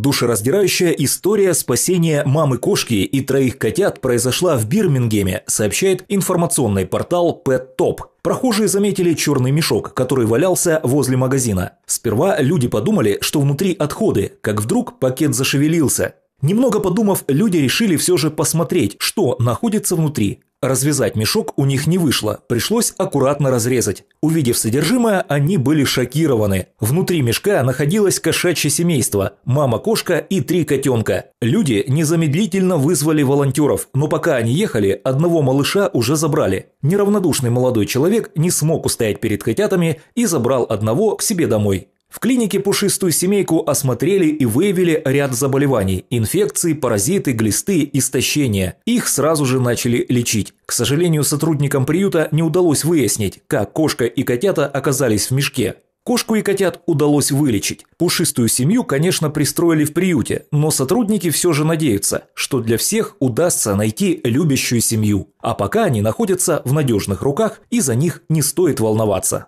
Душераздирающая история спасения мамы-кошки и троих котят произошла в Бирмингеме, сообщает информационный портал PetTop. Прохожие заметили черный мешок, который валялся возле магазина. Сперва люди подумали, что внутри отходы, как вдруг пакет зашевелился. Немного подумав, люди решили все же посмотреть, что находится внутри. Развязать мешок у них не вышло, пришлось аккуратно разрезать. Увидев содержимое, они были шокированы. Внутри мешка находилось кошачье семейство, мама-кошка и три котенка. Люди незамедлительно вызвали волонтеров, но пока они ехали, одного малыша уже забрали. Неравнодушный молодой человек не смог устоять перед котятами и забрал одного к себе домой. В клинике пушистую семейку осмотрели и выявили ряд заболеваний – инфекции, паразиты, глисты, истощения. Их сразу же начали лечить. К сожалению, сотрудникам приюта не удалось выяснить, как кошка и котята оказались в мешке. Кошку и котят удалось вылечить. Пушистую семью, конечно, пристроили в приюте, но сотрудники все же надеются, что для всех удастся найти любящую семью. А пока они находятся в надежных руках и за них не стоит волноваться.